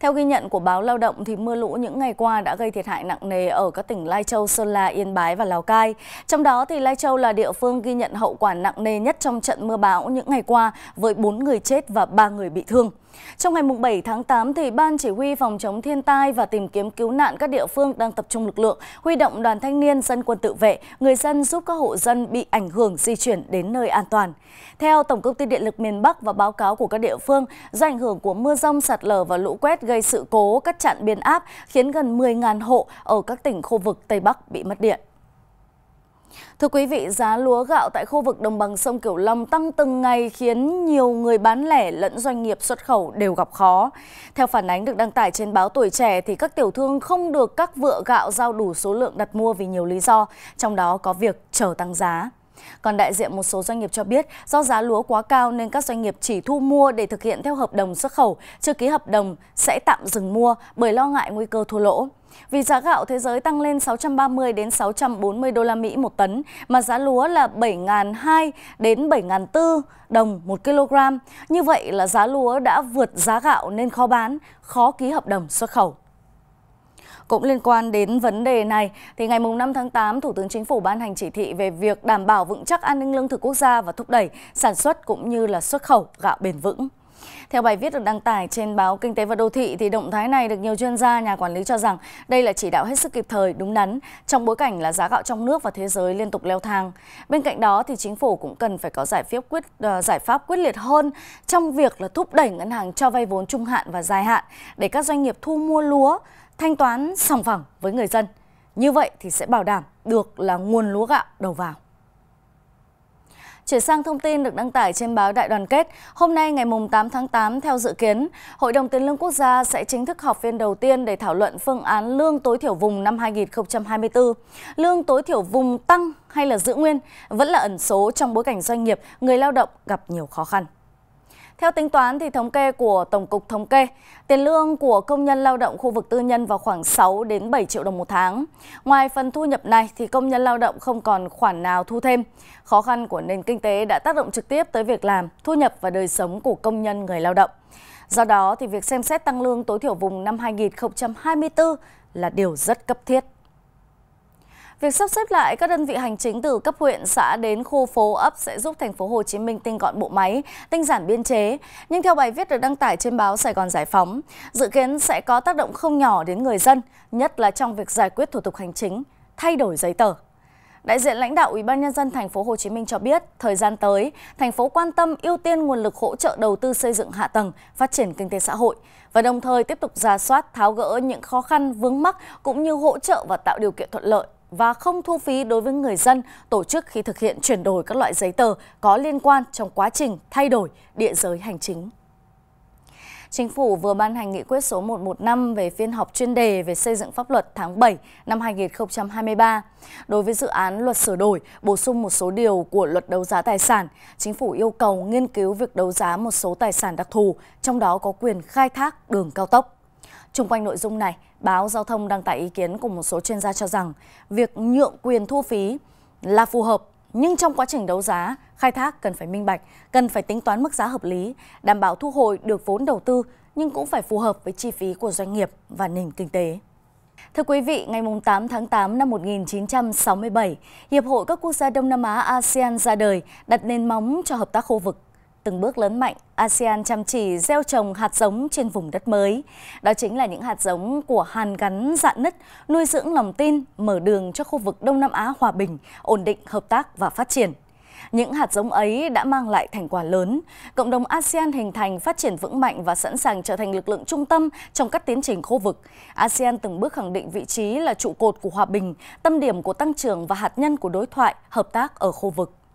Theo ghi nhận của báo Lao động, thì mưa lũ những ngày qua đã gây thiệt hại nặng nề ở các tỉnh Lai Châu, Sơn La, Yên Bái và Lào Cai. Trong đó, thì Lai Châu là địa phương ghi nhận hậu quả nặng nề nhất trong trận mưa bão những ngày qua với 4 người chết và 3 người bị thương. Trong ngày 7 tháng 8, thì Ban Chỉ huy Phòng chống thiên tai và tìm kiếm cứu nạn các địa phương đang tập trung lực lượng, huy động đoàn thanh niên, dân quân tự vệ, người dân giúp các hộ dân bị ảnh hưởng di chuyển đến nơi an toàn. Theo Tổng công ty Điện lực miền Bắc và báo cáo của các địa phương, do ảnh hưởng của mưa rông, sạt lở và lũ quét gây sự cố, cắt chặn biên áp, khiến gần 10.000 hộ ở các tỉnh khu vực Tây Bắc bị mất điện. Thưa quý vị, giá lúa gạo tại khu vực đồng bằng sông Cửu Long tăng từng ngày khiến nhiều người bán lẻ lẫn doanh nghiệp xuất khẩu đều gặp khó. Theo phản ánh được đăng tải trên báo Tuổi Trẻ thì các tiểu thương không được các vựa gạo giao đủ số lượng đặt mua vì nhiều lý do, trong đó có việc chờ tăng giá. Còn đại diện một số doanh nghiệp cho biết do giá lúa quá cao nên các doanh nghiệp chỉ thu mua để thực hiện theo hợp đồng xuất khẩu, chưa ký hợp đồng sẽ tạm dừng mua bởi lo ngại nguy cơ thua lỗ. Vì giá gạo thế giới tăng lên 630 đến 640 đô la Mỹ một tấn mà giá lúa là 7.200 đến 7.400 đồng một kg. Như vậy là giá lúa đã vượt giá gạo nên khó bán, khó ký hợp đồng xuất khẩu. Cũng liên quan đến vấn đề này, thì ngày 5 tháng 8, Thủ tướng Chính phủ ban hành chỉ thị về việc đảm bảo vững chắc an ninh lương thực quốc gia và thúc đẩy sản xuất cũng như là xuất khẩu gạo bền vững. Theo bài viết được đăng tải trên báo Kinh tế và Đô thị thì động thái này được nhiều chuyên gia, nhà quản lý cho rằng đây là chỉ đạo hết sức kịp thời, đúng đắn trong bối cảnh là giá gạo trong nước và thế giới liên tục leo thang. Bên cạnh đó thì chính phủ cũng cần phải có giải pháp quyết ờ, giải pháp quyết liệt hơn trong việc là thúc đẩy ngân hàng cho vay vốn trung hạn và dài hạn để các doanh nghiệp thu mua lúa thanh toán sòng phẳng với người dân. Như vậy thì sẽ bảo đảm được là nguồn lúa gạo đầu vào. Chuyển sang thông tin được đăng tải trên báo Đại đoàn kết, hôm nay ngày 8 tháng 8 theo dự kiến, Hội đồng Tiền lương Quốc gia sẽ chính thức họp phiên đầu tiên để thảo luận phương án lương tối thiểu vùng năm 2024. Lương tối thiểu vùng tăng hay là giữ nguyên vẫn là ẩn số trong bối cảnh doanh nghiệp, người lao động gặp nhiều khó khăn. Theo tính toán thì thống kê của Tổng cục Thống kê, tiền lương của công nhân lao động khu vực tư nhân vào khoảng 6 đến 7 triệu đồng một tháng. Ngoài phần thu nhập này thì công nhân lao động không còn khoản nào thu thêm. Khó khăn của nền kinh tế đã tác động trực tiếp tới việc làm, thu nhập và đời sống của công nhân người lao động. Do đó thì việc xem xét tăng lương tối thiểu vùng năm 2024 là điều rất cấp thiết. Việc sắp xếp lại các đơn vị hành chính từ cấp huyện, xã đến khu phố, ấp sẽ giúp thành phố Hồ Chí Minh tinh gọn bộ máy, tinh giản biên chế. Nhưng theo bài viết được đăng tải trên báo Sài Gòn Giải phóng, dự kiến sẽ có tác động không nhỏ đến người dân, nhất là trong việc giải quyết thủ tục hành chính, thay đổi giấy tờ. Đại diện lãnh đạo Ủy ban nhân dân thành phố Hồ Chí Minh cho biết, thời gian tới, thành phố quan tâm ưu tiên nguồn lực hỗ trợ đầu tư xây dựng hạ tầng, phát triển kinh tế xã hội và đồng thời tiếp tục ra soát, tháo gỡ những khó khăn vướng mắc cũng như hỗ trợ và tạo điều kiện thuận lợi và không thu phí đối với người dân, tổ chức khi thực hiện chuyển đổi các loại giấy tờ có liên quan trong quá trình thay đổi địa giới hành chính. Chính phủ vừa ban hành nghị quyết số 115 về phiên họp chuyên đề về xây dựng pháp luật tháng 7 năm 2023. Đối với dự án luật sửa đổi, bổ sung một số điều của luật đấu giá tài sản, chính phủ yêu cầu nghiên cứu việc đấu giá một số tài sản đặc thù, trong đó có quyền khai thác đường cao tốc. Trung quanh nội dung này, báo Giao thông đăng tải ý kiến cùng một số chuyên gia cho rằng việc nhượng quyền thu phí là phù hợp nhưng trong quá trình đấu giá, khai thác cần phải minh bạch, cần phải tính toán mức giá hợp lý, đảm bảo thu hồi được vốn đầu tư nhưng cũng phải phù hợp với chi phí của doanh nghiệp và nền kinh tế. Thưa quý vị, ngày 8 tháng 8 năm 1967, Hiệp hội các quốc gia Đông Nam Á ASEAN ra đời đặt nền móng cho hợp tác khu vực từng bước lớn mạnh, ASEAN chăm chỉ gieo trồng hạt giống trên vùng đất mới. Đó chính là những hạt giống của hàn gắn dạn nứt, nuôi dưỡng lòng tin, mở đường cho khu vực Đông Nam Á hòa bình, ổn định, hợp tác và phát triển. Những hạt giống ấy đã mang lại thành quả lớn. Cộng đồng ASEAN hình thành phát triển vững mạnh và sẵn sàng trở thành lực lượng trung tâm trong các tiến trình khu vực. ASEAN từng bước khẳng định vị trí là trụ cột của hòa bình, tâm điểm của tăng trưởng và hạt nhân của đối thoại, hợp tác ở khu vực.